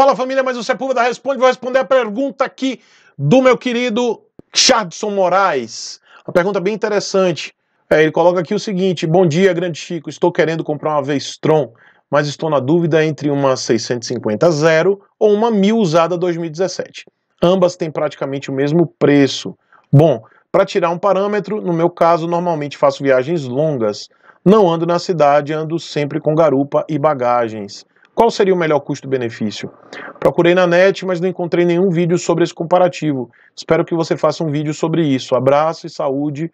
Fala família, mas o Sepúlveda é da Responde. Vou responder a pergunta aqui do meu querido Chardson Moraes. Uma pergunta bem interessante. É, ele coloca aqui o seguinte: Bom dia, grande Chico. Estou querendo comprar uma Vestron, mas estou na dúvida entre uma 650 zero ou uma 1000 usada 2017. Ambas têm praticamente o mesmo preço. Bom, para tirar um parâmetro, no meu caso, normalmente faço viagens longas. Não ando na cidade, ando sempre com garupa e bagagens. Qual seria o melhor custo-benefício? Procurei na net, mas não encontrei nenhum vídeo sobre esse comparativo. Espero que você faça um vídeo sobre isso. Abraço e saúde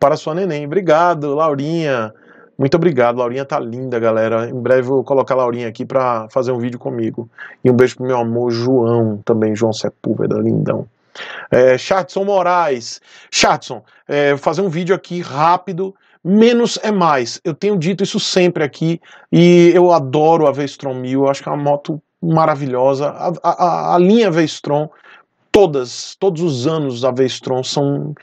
para sua neném. Obrigado, Laurinha. Muito obrigado, Laurinha tá linda, galera. Em breve eu vou colocar a Laurinha aqui para fazer um vídeo comigo. E um beijo pro meu amor João, também João Sepúlveda, lindão. É, Chartson Moraes. Chatson, é, fazer um vídeo aqui rápido Menos é mais. Eu tenho dito isso sempre aqui e eu adoro a Vestron 1000. Eu acho que é uma moto maravilhosa. A, a, a linha Vestron, todas, todos os anos da Vestron são.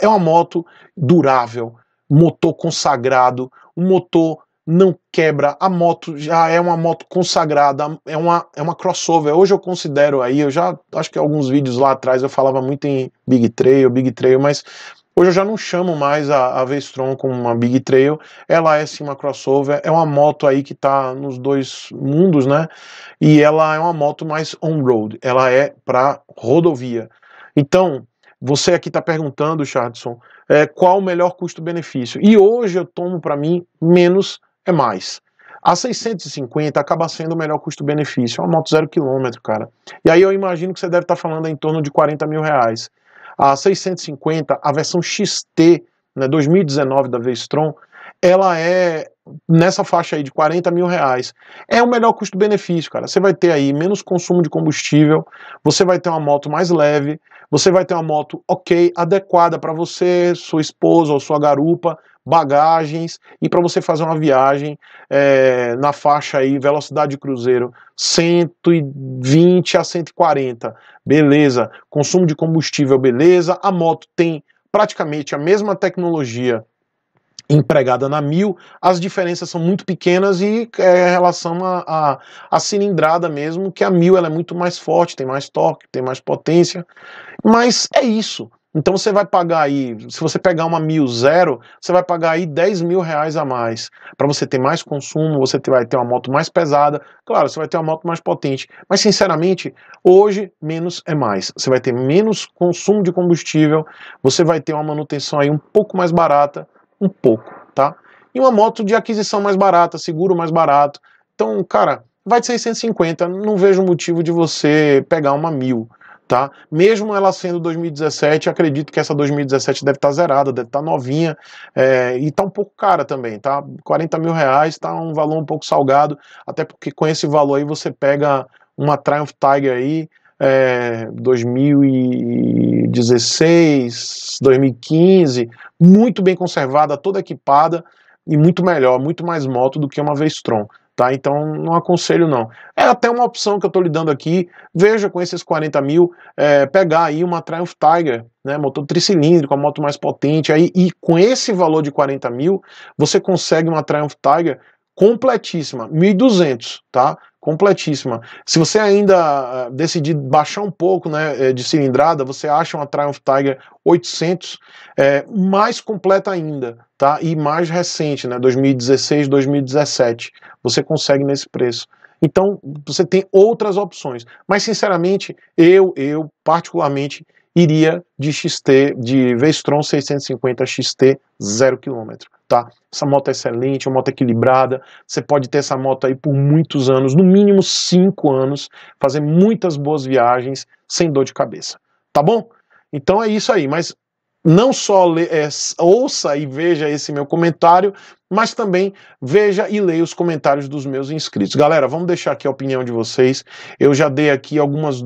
É uma moto durável, motor consagrado, um motor não quebra, a moto já é uma moto consagrada, é uma, é uma crossover. Hoje eu considero aí, eu já acho que alguns vídeos lá atrás eu falava muito em Big Trail, Big Trail, mas Hoje eu já não chamo mais a, a Vestron como uma Big Trail, ela é sim uma crossover, é uma moto aí que está nos dois mundos, né? E ela é uma moto mais on-road, ela é para rodovia. Então, você aqui está perguntando, Chardson, é, qual o melhor custo-benefício? E hoje eu tomo para mim menos é mais. A 650 acaba sendo o melhor custo-benefício. É uma moto zero quilômetro, cara. E aí eu imagino que você deve estar tá falando em torno de 40 mil reais a 650, a versão XT né, 2019 da V-Strom, ela é nessa faixa aí de 40 mil reais. É o melhor custo-benefício, cara. Você vai ter aí menos consumo de combustível, você vai ter uma moto mais leve, você vai ter uma moto ok, adequada para você, sua esposa ou sua garupa, bagagens e para você fazer uma viagem é, na faixa aí, velocidade de cruzeiro 120 a 140, beleza. Consumo de combustível, beleza. A moto tem praticamente a mesma tecnologia empregada na mil, as diferenças são muito pequenas e é relação à a, a, a, cilindrada mesmo, que a mil ela é muito mais forte, tem mais torque, tem mais potência, mas é isso. Então você vai pagar aí, se você pegar uma mil zero, você vai pagar aí 10 mil reais a mais. Para você ter mais consumo, você vai ter uma moto mais pesada, claro, você vai ter uma moto mais potente. Mas sinceramente, hoje menos é mais. Você vai ter menos consumo de combustível, você vai ter uma manutenção aí um pouco mais barata, um pouco, tá? E uma moto de aquisição mais barata, seguro mais barato. Então, cara, vai de 650, não vejo motivo de você pegar uma mil tá? Mesmo ela sendo 2017, acredito que essa 2017 deve estar tá zerada, deve estar tá novinha é, e tá um pouco cara também, tá? 40 mil reais tá um valor um pouco salgado, até porque com esse valor aí você pega uma Triumph Tiger aí, é, 2016, 2015, muito bem conservada, toda equipada e muito melhor, muito mais moto do que uma Vestron tá? Então não aconselho não. É até uma opção que eu estou lhe dando aqui. Veja com esses 40 mil é, pegar aí uma Triumph Tiger, né? Motor tricilíndrico, a moto mais potente aí e com esse valor de 40 mil você consegue uma Triumph Tiger completíssima, 1.200, tá? completíssima. Se você ainda ah, decidir baixar um pouco né, eh, de cilindrada, você acha uma Triumph Tiger 800 é, eh, mais completa ainda, tá? E mais recente, né? 2016, 2017. Você consegue nesse preço. Então você tem outras opções. Mas sinceramente, eu, eu particularmente iria de XT, de V-Strom 650 XT 0 km tá? Essa moto é excelente, é uma moto equilibrada, você pode ter essa moto aí por muitos anos, no mínimo 5 anos, fazer muitas boas viagens sem dor de cabeça, tá bom? Então é isso aí, mas não só é, ouça e veja esse meu comentário, mas também veja e leia os comentários dos meus inscritos. Galera, vamos deixar aqui a opinião de vocês. Eu já dei aqui algumas,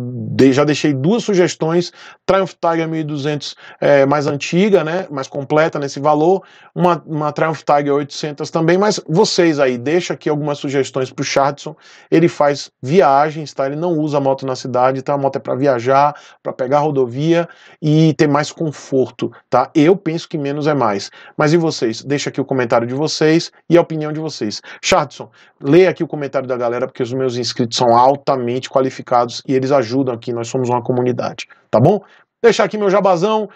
já deixei duas sugestões: Triumph Tiger 1200 é, mais antiga, né, mais completa nesse valor, uma, uma Triumph Tiger 800 também. Mas vocês aí, deixa aqui algumas sugestões para o Chardson. Ele faz viagens, tá? Ele não usa moto na cidade, tá? A moto é para viajar, para pegar rodovia e ter mais conforto, tá? Eu penso que menos é mais. Mas e vocês? Deixa aqui o comentário de vocês vocês e a opinião de vocês. Chardson, leia aqui o comentário da galera, porque os meus inscritos são altamente qualificados e eles ajudam aqui, nós somos uma comunidade, tá bom? Deixar aqui meu jabazão,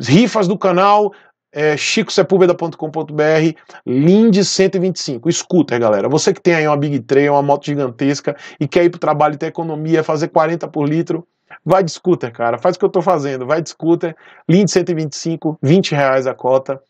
rifas do canal, é, chicosepulveda.com.br, Linde 125. Scooter, galera. Você que tem aí uma Big Trail, uma moto gigantesca e quer ir pro trabalho ter economia, fazer 40 por litro, vai de scooter, cara. Faz o que eu tô fazendo, vai de scooter. Linde 125, 20 reais a cota.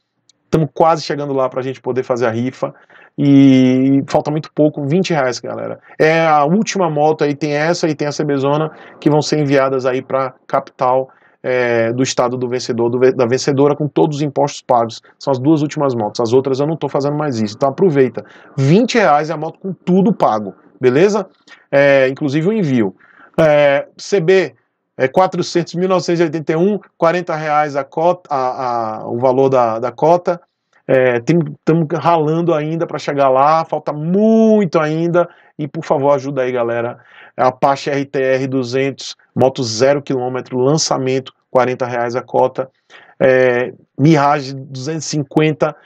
Estamos quase chegando lá para a gente poder fazer a rifa. E falta muito pouco, 20 reais, galera. É a última moto aí, tem essa e tem a CBzona, que vão ser enviadas aí para capital é, do estado do vencedor, do, da vencedora, com todos os impostos pagos. São as duas últimas motos. As outras eu não estou fazendo mais isso. Então aproveita. 20 reais é a moto com tudo pago, beleza? É, inclusive o envio. É, CB, é 400.981, 1981, 40 reais a cota, a, a, o valor da, da cota. Estamos é, ralando ainda para chegar lá, falta muito ainda. E por favor, ajuda aí, galera. É a Apache RTR 200, moto zero quilômetro, lançamento, 40 reais a cota. É, Mirage 250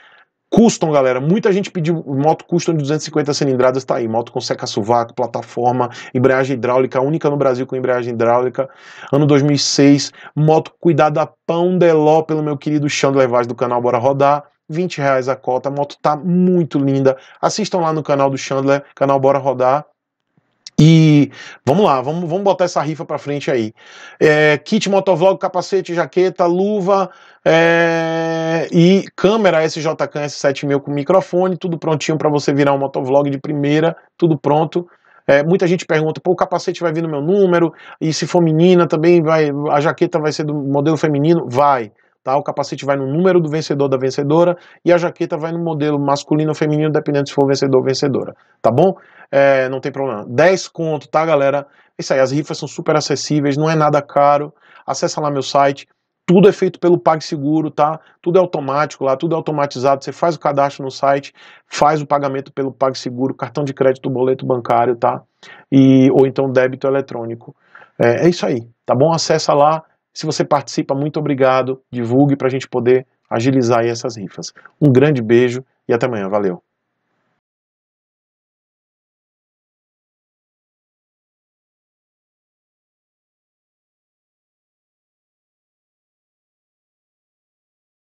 Custom, galera, muita gente pediu moto custom de 250 cilindradas, tá aí, moto com seca-sovaco, plataforma, embreagem hidráulica, única no Brasil com embreagem hidráulica, ano 2006, moto cuidada pão de ló pelo meu querido Chandler Vaz do canal Bora Rodar, 20 reais a cota, a moto tá muito linda, assistam lá no canal do Chandler, canal Bora Rodar, e vamos lá, vamos, vamos botar essa rifa para frente aí. É, kit motovlog, capacete, jaqueta, luva é, e câmera SJCAM S7000 com microfone, tudo prontinho para você virar um motovlog de primeira, tudo pronto. É, muita gente pergunta, pô, o capacete vai vir no meu número, e se for menina também vai, a jaqueta vai ser do modelo feminino? Vai. Tá? O capacete vai no número do vencedor da vencedora e a jaqueta vai no modelo masculino ou feminino, dependendo se for vencedor ou vencedora. Tá bom? É, não tem problema. 10 conto, tá, galera? É isso aí, as rifas são super acessíveis, não é nada caro. Acessa lá meu site. Tudo é feito pelo PagSeguro, tá? Tudo é automático lá, tudo é automatizado. Você faz o cadastro no site, faz o pagamento pelo PagSeguro, cartão de crédito, boleto bancário, tá? E, ou então débito eletrônico. É, é isso aí, tá bom? Acessa lá, se você participa, muito obrigado. Divulgue para a gente poder agilizar essas rifas. Um grande beijo e até amanhã. Valeu!